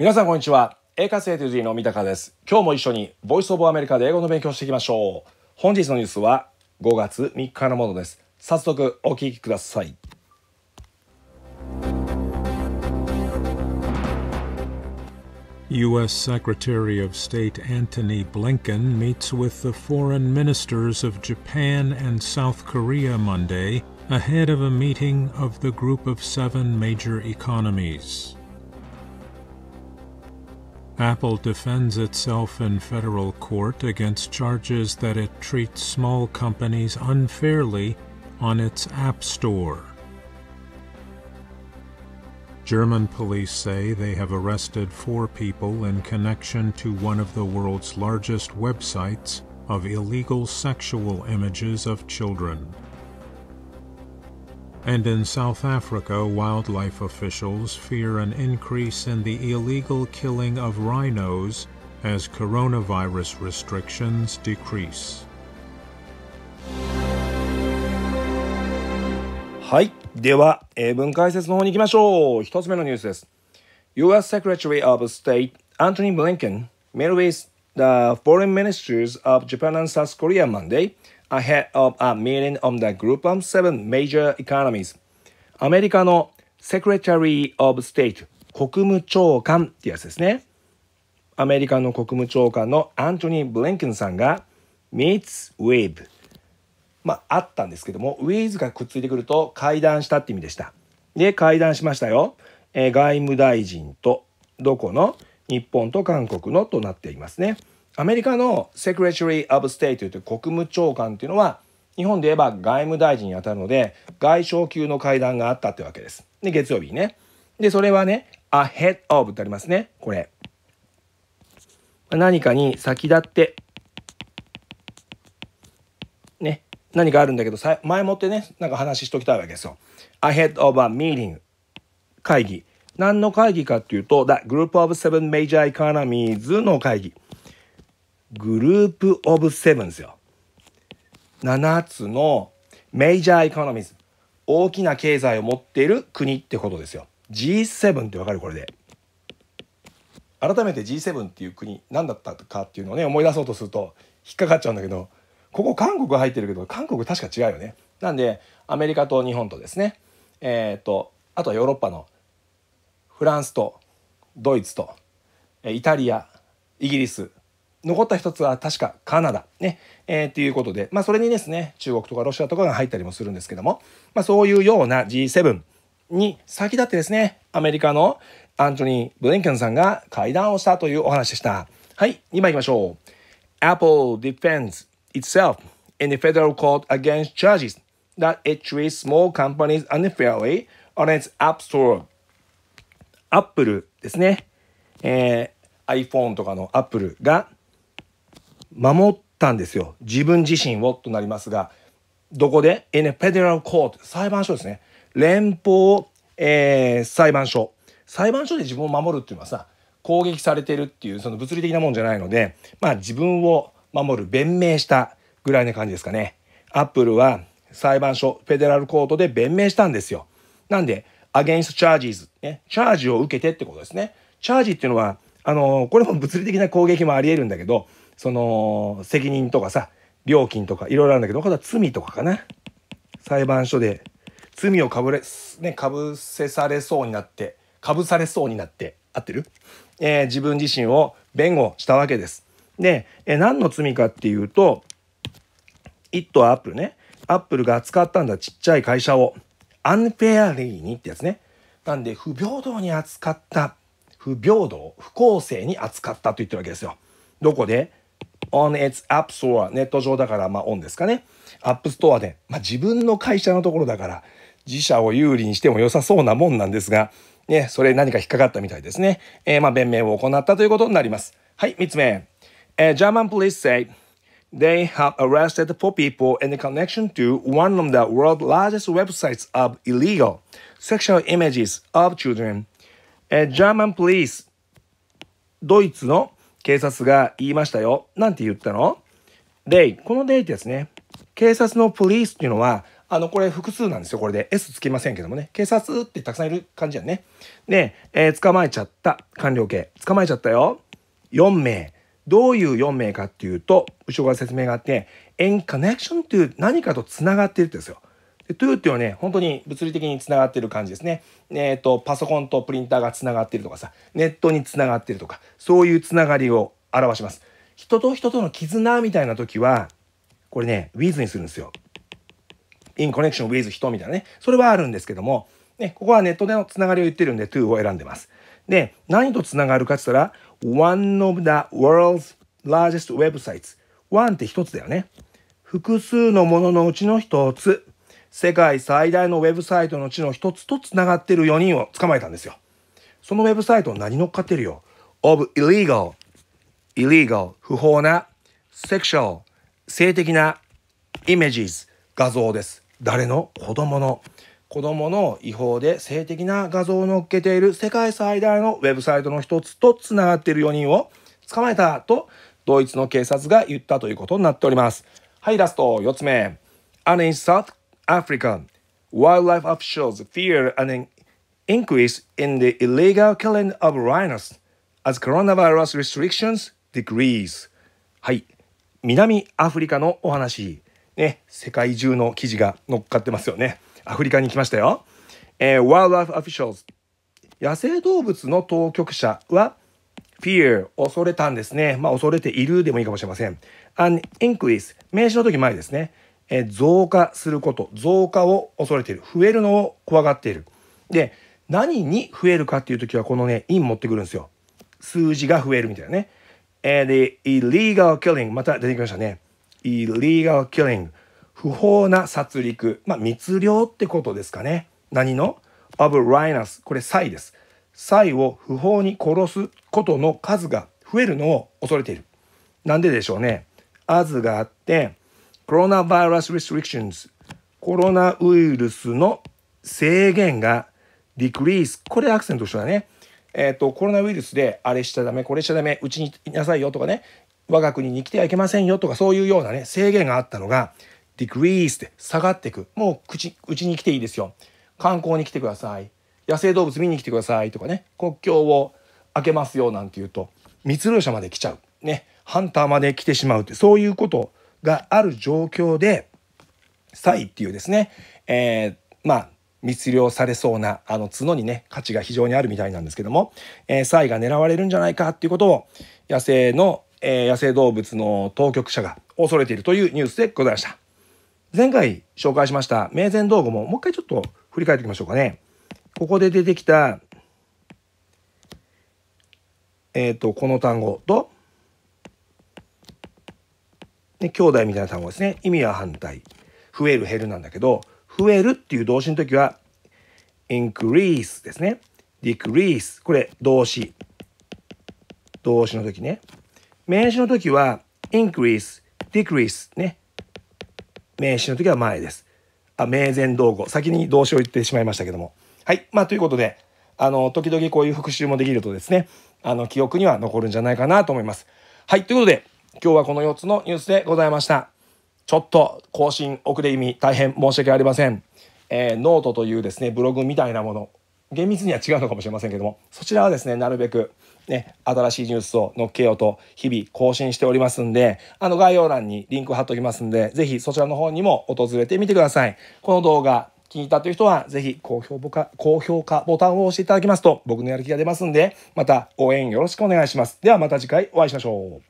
皆さんこんにちは。英華生 TZ の三鷹です。今日も一緒にボイスオブアメリカで英語の勉強していきましょう。本日のニュースは5月3日のものです。早速お聞きください。U.S. Secretary of State Antony Blinken meets with the foreign ministers of Japan and South Korea Monday ahead of a meeting of the Group of Seven major economies. Apple defends itself in federal court against charges that it treats small companies unfairly on its App Store. German police say they have arrested four people in connection to one of the world's largest websites of illegal sexual images of children. And in South Africa, wildlife officials fear an increase in the illegal killing of rhinos as coronavirus restrictions decrease. はい。では、英文解説の方に行きましょう。一つ目のニュースです。U.S. Secretary of State Antony Blinken met with the foreign ministers of Japan and South Korea Monday ahead of a meeting o the Group of Seven Major Economies アメリカの Secretary of State 国務長官ってやつですねアメリカの国務長官のアントニー・ブレンケンさんが meets with まああったんですけども with がくっついてくると会談したって意味でしたで会談しましたよ、えー、外務大臣とどこの日本と韓国のとなっていますねアメリカのセクレチュリー・アブ・ステイトという国務長官というのは日本で言えば外務大臣にあたるので外相級の会談があったってわけです。で月曜日にね。でそれはね「ahead of」ってありますねこれ。何かに先立ってね何かあるんだけど前もってねなんか話しときたいわけですよ。ahead of a meeting 会議。何の会議かっていうと「The Group of Seven Major Economies」の会議。グループ・オブ・セブンですよ。7つのメジャー・エコノミーズ。大きな経済を持っている国ってことですよ。G7 ってわかるこれで。改めて G7 っていう国何だったかっていうのをね思い出そうとすると引っかかっちゃうんだけどここ韓国入ってるけど韓国確か違うよね。なんでアメリカと日本とですねえっ、とあとはヨーロッパのフランスとドイツとイタリアイギリス残った一つは確かカナダね、えー、ということで、まあ、それにですね中国とかロシアとかが入ったりもするんですけども、まあ、そういうような G7 に先立ってですねアメリカのアントニー・ブレンケンさんが会談をしたというお話でした。はい、2枚いきましょう。Apple defends itself in the federal court against charges that it treats small companies unfairly on its App Store. アップルですね、えー、iPhone とかの Apple が守ったんですよ自分自身をとなりますがどこで ?in a federal court 裁判所ですね連邦、えー、裁判所裁判所で自分を守るっていうのはさ攻撃されてるっていうその物理的なもんじゃないのでまあ自分を守る弁明したぐらいな感じですかねアップルは裁判所フェデラルコートで弁明したんですよなんでアゲンストチャージ a ズねチャージを受けてってことですねチャージっていうのはあのこれも物理的な攻撃もありえるんだけどその責任とかさ料金とかいろいろあるんだけどこれは罪とかかな裁判所で罪をかぶれ、ね、かぶせされそうになってかぶされそうになって合ってる、えー、自分自身を弁護したわけです。で、えー、何の罪かっていうと「イットはアップルねアップルが扱ったんだちっちゃい会社をアンペアリーに」ってやつね。なんで不平等に扱った不平等不公正に扱ったと言ってるわけですよ。どこで on its app store ネット上だからまあオンですかねアップストアで、まあ、自分の会社のところだから自社を有利にしても良さそうなもんなんですが、ね、それ何か引っかかったみたいですね、えー、まあ弁明を行ったということになりますはい3つ目、えー、German police say They have arrested four people in connection to one of the world's largest websites of illegal sexual images of children. A German police ドイツの警察が言いましたよ。なんて言ったのレイ。このデイってやつね。警察のプリースっていうのは、あの、これ複数なんですよ。これで S つきませんけどもね。警察ってたくさんいる感じやね。で、えー、捕まえちゃった。官僚系。捕まえちゃったよ。4名。どういう4名かっていうと、後ろから説明があって、in connection という何かと繋がってるってですよ。2っていうのはね、本当に物理的につながってる感じですね。えっ、ー、と、パソコンとプリンターがつながってるとかさ、ネットにつながってるとか、そういうつながりを表します。人と人との絆みたいな時は、これね、with にするんですよ。in connection with 人みたいなね。それはあるんですけども、ね、ここはネットでのつながりを言ってるんで to を選んでます。で、何とつながるかって言ったら、one of the world's largest websites。one って一つだよね。複数のもののうちの一つ。世界最大のウェブサイトの地の一つと繋がってる4人を捕まえたんですよ。そのウェブサイト何乗っかってるよ。of illegal, illegal, 不法な、sexual, 性的な、images, 画像です。誰の子供の。子供の違法で性的な画像を載っけている世界最大のウェブサイトの一つと繋がっている4人を捕まえたとドイツの警察が言ったということになっております。はい、ラスト4つ目。ア n i Africa. Wildlife officials fear an increase in the illegal killing of rhinos as coronavirus restrictions decrease. はい。南アフリカのお話。ね、世界中の記事が乗っかってますよね。アフリカに来ましたよ。えー、Wildlife officials 野生動物の当局者は fear 恐れたんですね。まあ恐れているでもいいかもしれません。an increase 名詞の時前ですね。え増加すること増加を恐れている増えるのを怖がっているで何に増えるかっていう時はこのね「イン持ってくるんですよ数字が増えるみたいなね、えー、で illegal killing また出てきましたね illegal killing 不法な殺戮まあ密漁ってことですかね何の of rhinos これサイですサイを不法に殺すことの数が増えるのを恐れているなんででしょうね as があってコロナバイラス・リストリクションズ、コロナウイルスの制限がディクリース。これアクセントしただね。えっ、ー、と、コロナウイルスであれしちゃダメ、これしちゃダメ、うちにいなさいよとかね、我が国に来てはいけませんよとか、そういうようなね、制限があったのが、ディクリースって下がっていく。もう口、うちに来ていいですよ。観光に来てください。野生動物見に来てくださいとかね、国境を開けますよなんて言うと、密漁者まで来ちゃう。ね、ハンターまで来てしまうって、そういうことがある状況でイっていうですね、えー、まあ密漁されそうなあの角にね価値が非常にあるみたいなんですけども、えー、サイが狙われるんじゃないかっていうことを野生の、えー、野生動物の当局者が恐れているというニュースでございました前回紹介しました名前道具ももう一回ちょっと振り返っていきましょうかねここで出てきたえっ、ー、とこの単語とね、兄弟みたいな単語ですね。意味は反対。増える、減るなんだけど、増えるっていう動詞の時は、increase ですね。decrease。これ、動詞。動詞の時ね。名詞の時は、increase、decrease ね。名詞の時は前です。あ、名前動語。先に動詞を言ってしまいましたけども。はい。まあ、ということで、あの、時々こういう復習もできるとですね、あの、記憶には残るんじゃないかなと思います。はい。ということで、今日はこの4つのニュースでございました。ちょっと更新遅れ意味大変申し訳ありません。えー、ノートというですね、ブログみたいなもの、厳密には違うのかもしれませんけども、そちらはですね、なるべく、ね、新しいニュースを載っけようと日々更新しておりますんで、あの概要欄にリンク貼っときますんで、ぜひそちらの方にも訪れてみてください。この動画気に入ったという人は、ぜひ高評価、高評価ボタンを押していただきますと、僕のやる気が出ますんで、また応援よろしくお願いします。ではまた次回お会いしましょう。